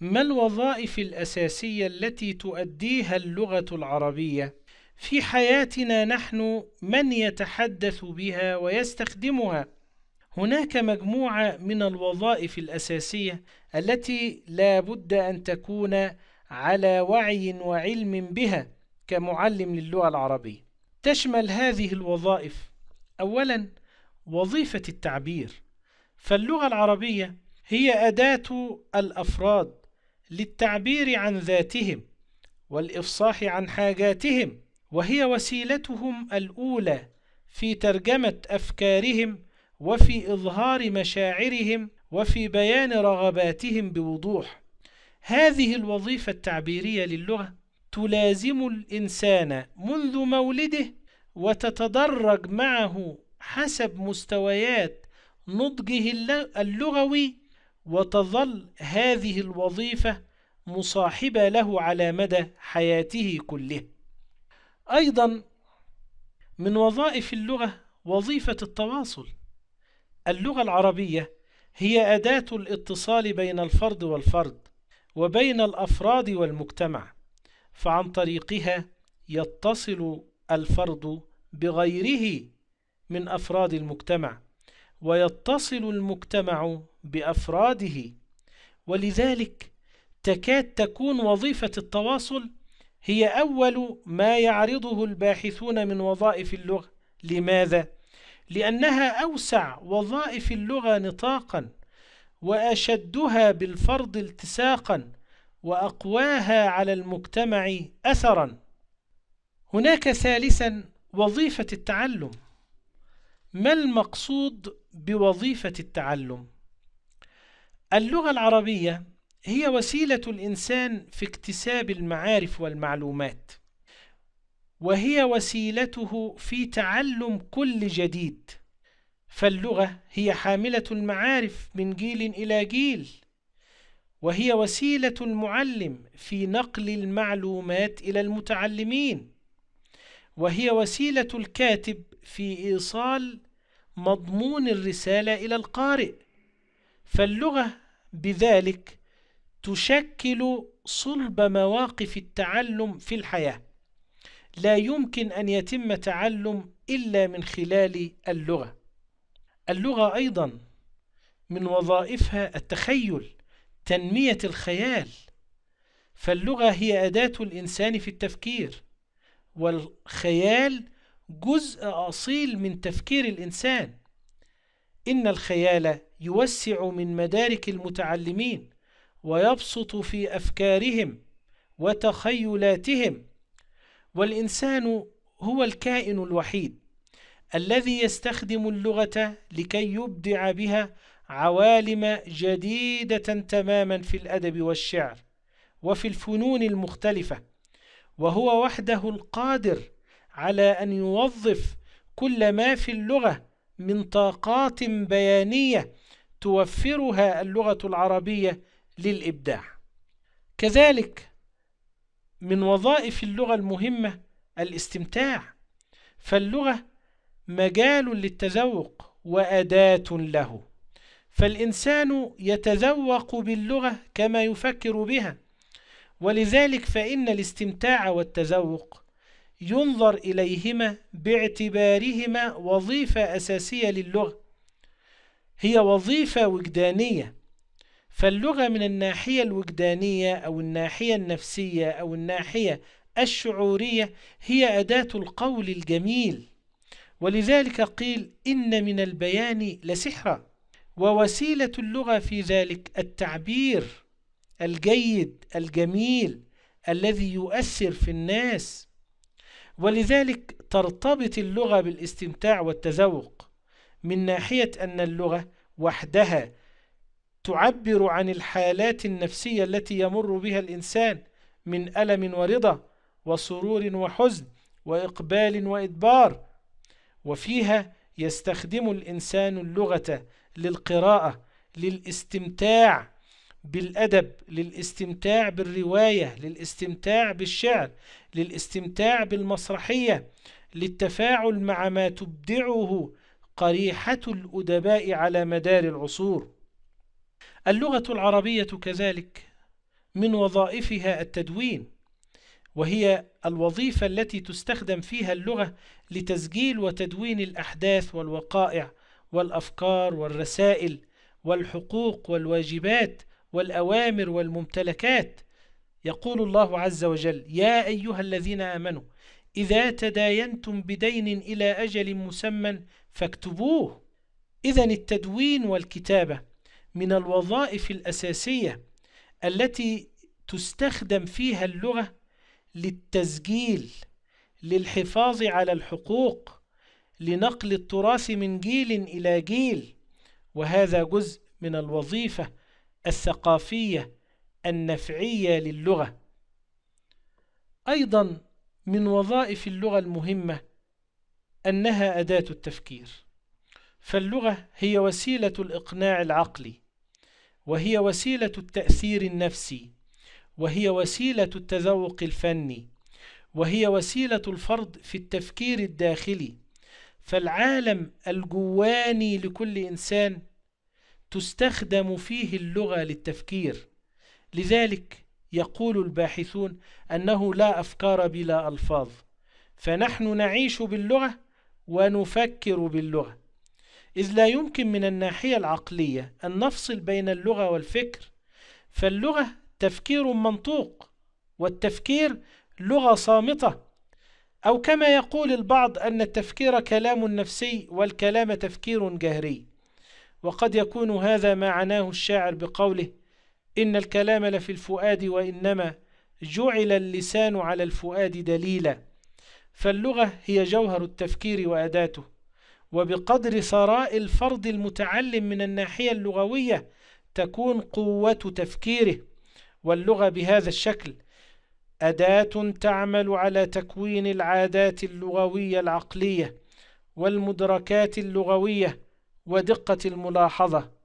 ما الوظائف الأساسية التي تؤديها اللغة العربية؟ في حياتنا نحن من يتحدث بها ويستخدمها؟ هناك مجموعة من الوظائف الأساسية التي لا بد أن تكون على وعي وعلم بها كمعلم للغة العربية تشمل هذه الوظائف أولا وظيفة التعبير فاللغة العربية هي أداة الأفراد للتعبير عن ذاتهم والإفصاح عن حاجاتهم وهي وسيلتهم الأولى في ترجمة أفكارهم وفي إظهار مشاعرهم وفي بيان رغباتهم بوضوح هذه الوظيفة التعبيرية للغة تلازم الإنسان منذ مولده وتتدرج معه حسب مستويات نضجه اللغوي وتظل هذه الوظيفة مصاحبة له على مدى حياته كله أيضا من وظائف اللغة وظيفة التواصل اللغة العربية هي أداة الاتصال بين الفرد والفرد وبين الأفراد والمجتمع فعن طريقها يتصل الفرد بغيره من أفراد المجتمع ويتصل المجتمع بأفراده ولذلك تكاد تكون وظيفة التواصل هي أول ما يعرضه الباحثون من وظائف اللغة لماذا؟ لأنها أوسع وظائف اللغة نطاقا وأشدها بالفرض التساقا وأقواها على المجتمع أثرا هناك ثالثا وظيفة التعلم ما المقصود بوظيفة التعلم؟ اللغة العربية هي وسيلة الإنسان في اكتساب المعارف والمعلومات وهي وسيلته في تعلم كل جديد فاللغة هي حاملة المعارف من جيل إلى جيل وهي وسيلة المعلم في نقل المعلومات إلى المتعلمين وهي وسيلة الكاتب في إيصال مضمون الرسالة إلى القارئ فاللغة بذلك تشكل صلب مواقف التعلم في الحياة لا يمكن أن يتم تعلم إلا من خلال اللغة اللغة أيضا من وظائفها التخيل تنمية الخيال فاللغة هي أداة الإنسان في التفكير والخيال جزء أصيل من تفكير الإنسان إن الخيال يوسع من مدارك المتعلمين ويبسط في أفكارهم وتخيلاتهم والإنسان هو الكائن الوحيد الذي يستخدم اللغة لكي يبدع بها عوالم جديدة تماما في الأدب والشعر وفي الفنون المختلفة وهو وحده القادر على أن يوظف كل ما في اللغة من طاقات بيانية توفرها اللغة العربية للإبداع كذلك من وظائف اللغة المهمة الاستمتاع فاللغة مجال للتذوق وأداة له فالإنسان يتذوق باللغة كما يفكر بها ولذلك فإن الاستمتاع والتذوق ينظر إليهما باعتبارهما وظيفة أساسية للغة هي وظيفة وجدانية فاللغة من الناحية الوجدانية أو الناحية النفسية أو الناحية الشعورية هي أداة القول الجميل ولذلك قيل إن من البيان لسحرا ووسيلة اللغة في ذلك التعبير الجيد الجميل الذي يؤثر في الناس ولذلك ترتبط اللغة بالاستمتاع والتذوق من ناحية أن اللغة وحدها تعبر عن الحالات النفسية التي يمر بها الإنسان من ألم ورضا وسرور وحزن وإقبال وإدبار وفيها يستخدم الإنسان اللغة للقراءة للاستمتاع بالأدب للاستمتاع بالرواية للاستمتاع بالشعر للاستمتاع بالمسرحية للتفاعل مع ما تبدعه قريحة الأدباء على مدار العصور اللغة العربية كذلك من وظائفها التدوين وهي الوظيفة التي تستخدم فيها اللغة لتسجيل وتدوين الأحداث والوقائع والأفكار والرسائل والحقوق والواجبات والأوامر والممتلكات يقول الله عز وجل يا أيها الذين آمنوا إذا تداينتم بدين إلى أجل مسمى فاكتبوه إذا التدوين والكتابة من الوظائف الأساسية التي تستخدم فيها اللغة للتسجيل للحفاظ على الحقوق لنقل التراث من جيل إلى جيل وهذا جزء من الوظيفة الثقافية النفعية للغة أيضا من وظائف اللغة المهمة أنها أداة التفكير فاللغة هي وسيلة الإقناع العقلي وهي وسيلة التأثير النفسي وهي وسيلة التذوق الفني وهي وسيلة الفرض في التفكير الداخلي فالعالم الجواني لكل إنسان تستخدم فيه اللغة للتفكير لذلك يقول الباحثون أنه لا أفكار بلا ألفاظ فنحن نعيش باللغة ونفكر باللغة إذ لا يمكن من الناحية العقلية أن نفصل بين اللغة والفكر فاللغة تفكير منطوق والتفكير لغة صامتة أو كما يقول البعض أن التفكير كلام نفسي والكلام تفكير جهري وقد يكون هذا ما عناه الشاعر بقوله إن الكلام لفي الفؤاد وإنما جعل اللسان على الفؤاد دليلا فاللغة هي جوهر التفكير وأداته وبقدر ثراء الفرد المتعلم من الناحية اللغوية تكون قوة تفكيره واللغة بهذا الشكل أداة تعمل على تكوين العادات اللغوية العقلية والمدركات اللغوية ودقة الملاحظة